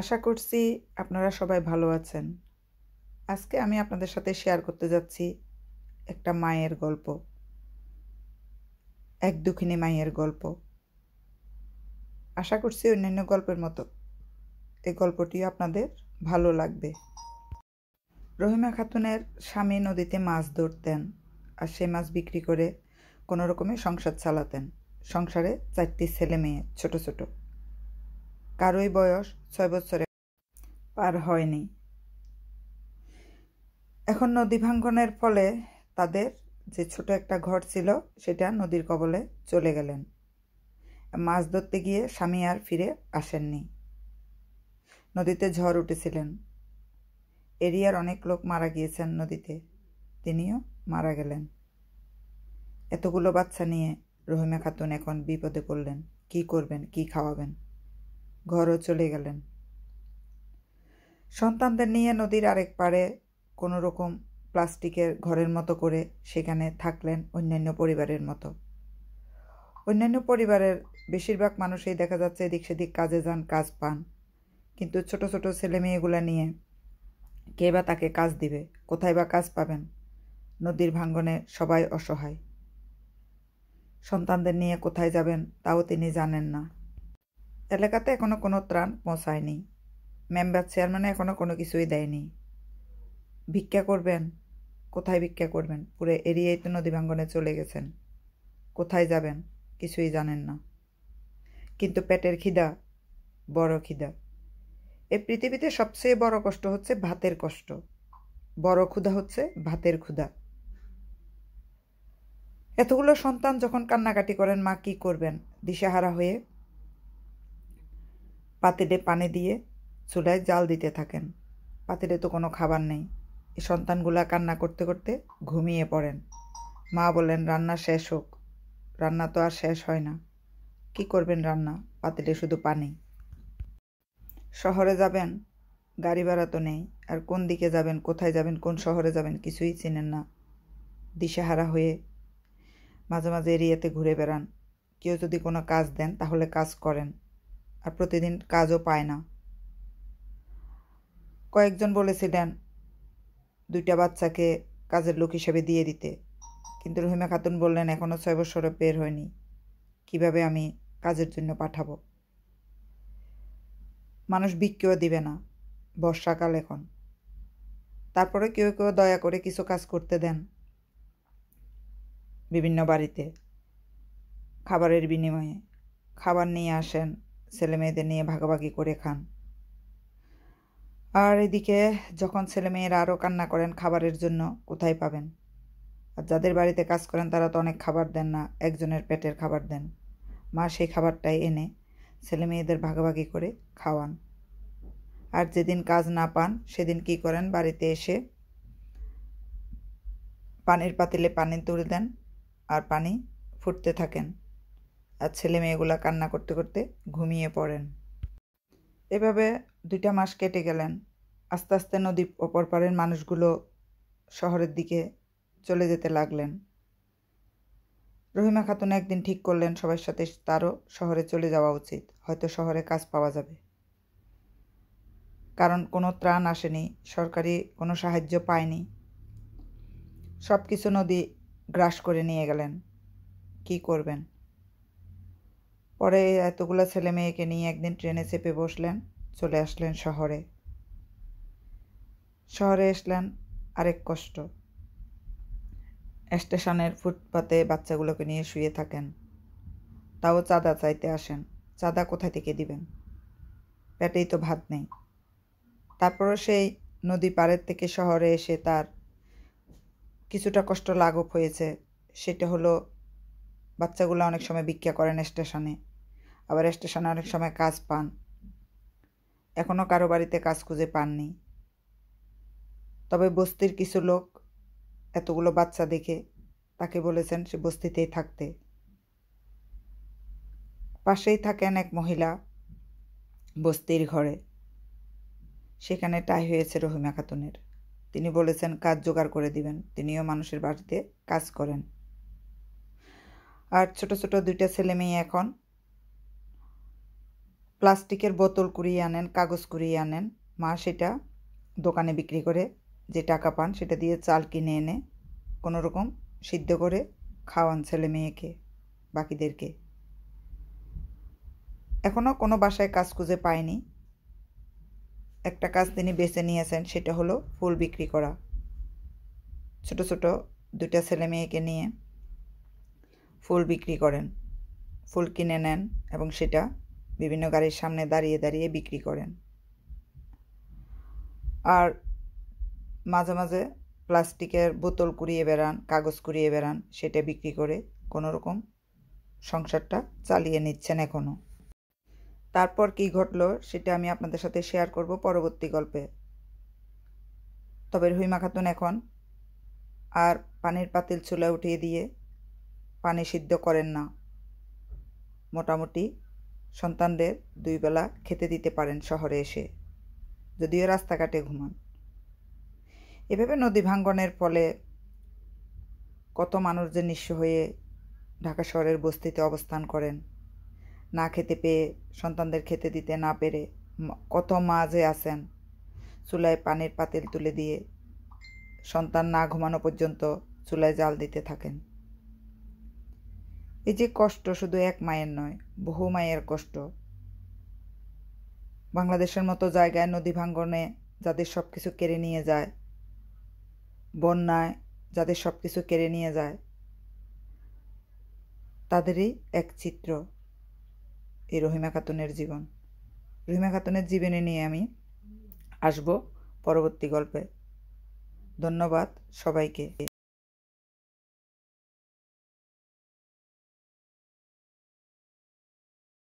আশা করছি আপনারা সবাই ভালো আছেন আজকে আমি আপনাদের সাথে শেয়ার করতে যাচ্ছি একটা মায়ের গল্প এক দুঃখিনী মায়ের গল্প আশা করছি অন্যান্য গল্পের মতো এই গল্পটিও আপনাদের ভালো লাগবে রহিমা খাতুনের স্বামী নদীতে মাছ ধরতেন আর সে মাছ বিক্রি করে কোনো রকমে সংসার চালাতেন সংসারে চারটি ছেলে মেয়ে ছোট ছোটো কারোই বয়স ছয় বছরে পার হয়নি এখন নদী ভাঙ্গনের ফলে তাদের যে ছোট একটা ঘর ছিল সেটা নদীর কবলে চলে গেলেন মাছ ধরতে গিয়ে স্বামী আর ফিরে আসেননি নদীতে ঝড় উঠেছিলেন এরিয়ার অনেক লোক মারা গিয়েছেন নদীতে তিনিও মারা গেলেন এতগুলো বাচ্চা নিয়ে রহিমা খাতুন এখন বিপদে পড়লেন কি করবেন কি খাওয়াবেন ঘরও চলে গেলেন সন্তানদের নিয়ে নদীর আরেক পাড়ে কোনো রকম প্লাস্টিকের ঘরের মতো করে সেখানে থাকলেন অন্যান্য পরিবারের মতো অন্যান্য পরিবারের বেশিরভাগ মানুষই দেখা যাচ্ছে এদিক সেদিক কাজে যান কাজ পান কিন্তু ছোট ছোট ছেলে মেয়েগুলো নিয়ে কে বা তাকে কাজ দিবে কোথায় বা কাজ পাবেন নদীর ভাঙ্গনে সবাই অসহায় সন্তানদের নিয়ে কোথায় যাবেন তাও তিনি জানেন না এলাকাতে এখনও কোনো ত্রাণ পৌঁছায়নি মেম্বার চেয়ারম্যানে এখনও কোনো কিছুই দেয়নি ভিক্ষা করবেন কোথায় ভিক্ষা করবেন পুরো এরিয়াই তো নদী ভাঙ্গনে চলে গেছেন কোথায় যাবেন কিছুই জানেন না কিন্তু পেটের খিদা বড় খিদা এ পৃথিবীতে সবচেয়ে বড় কষ্ট হচ্ছে ভাতের কষ্ট বড় ক্ষুধা হচ্ছে ভাতের ক্ষুধা এতগুলো সন্তান যখন কান্নাকাটি করেন মা কী করবেন দিশাহারা হয়ে পাতিলে পানি দিয়ে চুলায় জাল দিতে থাকেন পাতিলে তো কোনো খাবার নেই এই সন্তানগুলা কান্না করতে করতে ঘুমিয়ে পড়েন মা বলেন রান্না শেষ হোক রান্না তো আর শেষ হয় না কি করবেন রান্না পাতিলে শুধু পানি শহরে যাবেন গাড়ি ভাড়া তো নেই আর কোন দিকে যাবেন কোথায় যাবেন কোন শহরে যাবেন কিছুই চিনেন না দিশেহারা হয়ে মাঝে মাঝে এরিয়াতে ঘুরে বেড়ান কেউ যদি কোনো কাজ দেন তাহলে কাজ করেন আর প্রতিদিন কাজও পায় না কয়েকজন বলেছিলেন দুইটা বাচ্চাকে কাজের লোক হিসেবে দিয়ে দিতে কিন্তু রহিমা খাতুন বললেন এখনও ছয় বছরে বের হয়নি কিভাবে আমি কাজের জন্য পাঠাবো মানুষ বিক্রিও দিবে না বর্ষাকাল এখন তারপরে কেউ কেউ দয়া করে কিছু কাজ করতে দেন বিভিন্ন বাড়িতে খাবারের বিনিময়ে খাবার নিয়ে আসেন ছেলে মেয়েদের নিয়ে ভাগাভাগি করে খান আর এদিকে যখন ছেলে মেয়েরা আরও কান্না করেন খাবারের জন্য কোথায় পাবেন আর যাদের বাড়িতে কাজ করেন তারা তো অনেক খাবার দেন না একজনের পেটের খাবার দেন মা সেই খাবারটাই এনে ছেলে মেয়েদের ভাগাভাগি করে খাওয়ান আর যেদিন কাজ না পান সেদিন কি করেন বাড়িতে এসে পানির পাতিলে পানি তুলে দেন আর পানি ফুটতে থাকেন আর ছেলে মেয়েগুলো কান্না করতে করতে ঘুমিয়ে পড়েন এভাবে দুইটা মাস কেটে গেলেন আস্তে আস্তে নদী ওপর পারের মানুষগুলো শহরের দিকে চলে যেতে লাগলেন রহিমা খাতুন একদিন ঠিক করলেন সবার সাথে তারও শহরে চলে যাওয়া উচিত হয়তো শহরে কাজ পাওয়া যাবে কারণ কোনো ত্রাণ আসেনি সরকারি কোনো সাহায্য পায়নি সব কিছু নদী গ্রাস করে নিয়ে গেলেন কি করবেন পরে এতগুলো ছেলে মেয়েকে নিয়ে একদিন ট্রেনে চেপে বসলেন চলে আসলেন শহরে শহরে আসলেন আরেক কষ্ট স্টেশনের ফুটপাতে বাচ্চাগুলোকে নিয়ে শুয়ে থাকেন তাও চাঁদা চাইতে আসেন চাঁদা কোথায় থেকে দিবেন পেটেই তো ভাত নেই তারপরও সেই নদী পাড়ের থেকে শহরে এসে তার কিছুটা কষ্ট লাঘব হয়েছে সেটা হলো বাচ্চাগুলো অনেক সময় ভিক্ষা করেন স্টেশনে আবার স্টেশনে অনেক সময় কাজ পান এখনও কারো বাড়িতে কাজ খুঁজে পাননি তবে বস্তির কিছু লোক এতগুলো বাচ্চা দেখে তাকে বলেছেন সে বস্তিতেই থাকতে পাশেই থাকেন এক মহিলা বস্তির ঘরে সেখানে টাই হয়েছে রহিমা খাতুনের তিনি বলেছেন কাজ জোগাড় করে দিবেন তিনিও মানুষের বাড়িতে কাজ করেন আর ছোট ছোট দুইটা ছেলে মেয়ে এখন প্লাস্টিকের বোতল কুড়িয়ে আনেন কাগজ কুড়িয়ে আনেন মা সেটা দোকানে বিক্রি করে যে টাকা পান সেটা দিয়ে চাল কিনে এনে কোনো রকম সিদ্ধ করে খাওয়ান ছেলে মেয়েকে বাকিদেরকে এখনও কোনো বাসায় কাজ খুঁজে পায়নি একটা কাজ তিনি বেছে নিয়েছেন সেটা হলো ফুল বিক্রি করা ছোট ছোট দুটা ছেলে মেয়েকে নিয়ে ফুল বিক্রি করেন ফুল কিনে নেন এবং সেটা বিভিন্ন গাড়ির সামনে দাঁড়িয়ে দাঁড়িয়ে বিক্রি করেন আর মাঝে মাঝে প্লাস্টিকের বোতল কুড়িয়ে বেড়ান কাগজ কুড়িয়ে বেড়ান সেটা বিক্রি করে কোনো রকম সংসারটা চালিয়ে নিচ্ছেন এখনও তারপর কি ঘটলো সেটা আমি আপনাদের সাথে শেয়ার করব পরবর্তী গল্পে তবে রহিমা খাতুন এখন আর পানির পাতিল চুলা উঠিয়ে দিয়ে পানি সিদ্ধ করেন না মোটামুটি সন্তানদের দুইবেলা খেতে দিতে পারেন শহরে এসে যদিও রাস্তাঘাটে ঘুমান এভাবে নদী ভাঙ্গনের ফলে কত মানুষ যে নিঃস্ব হয়ে ঢাকা শহরের বস্তিতে অবস্থান করেন না খেতে পেয়ে সন্তানদের খেতে দিতে না পেরে কত মা যে আসেন চুলায় পানির পাতিল তুলে দিয়ে সন্তান না ঘুমানো পর্যন্ত চুলায় জাল দিতে থাকেন এই যে কষ্ট শুধু এক মায়ের নয় বহু মায়ের কষ্ট বাংলাদেশের মতো জায়গায় নদী ভাঙ্গনে যাদের সব কিছু কেড়ে নিয়ে যায় বন্যায় যাদের সব কিছু কেড়ে নিয়ে যায় তাদেরই এক চিত্র এই রহিমা খাতুনের জীবন রহিমা খাতুনের জীবনে নিয়ে আমি আসব পরবর্তী গল্পে ধন্যবাদ সবাইকে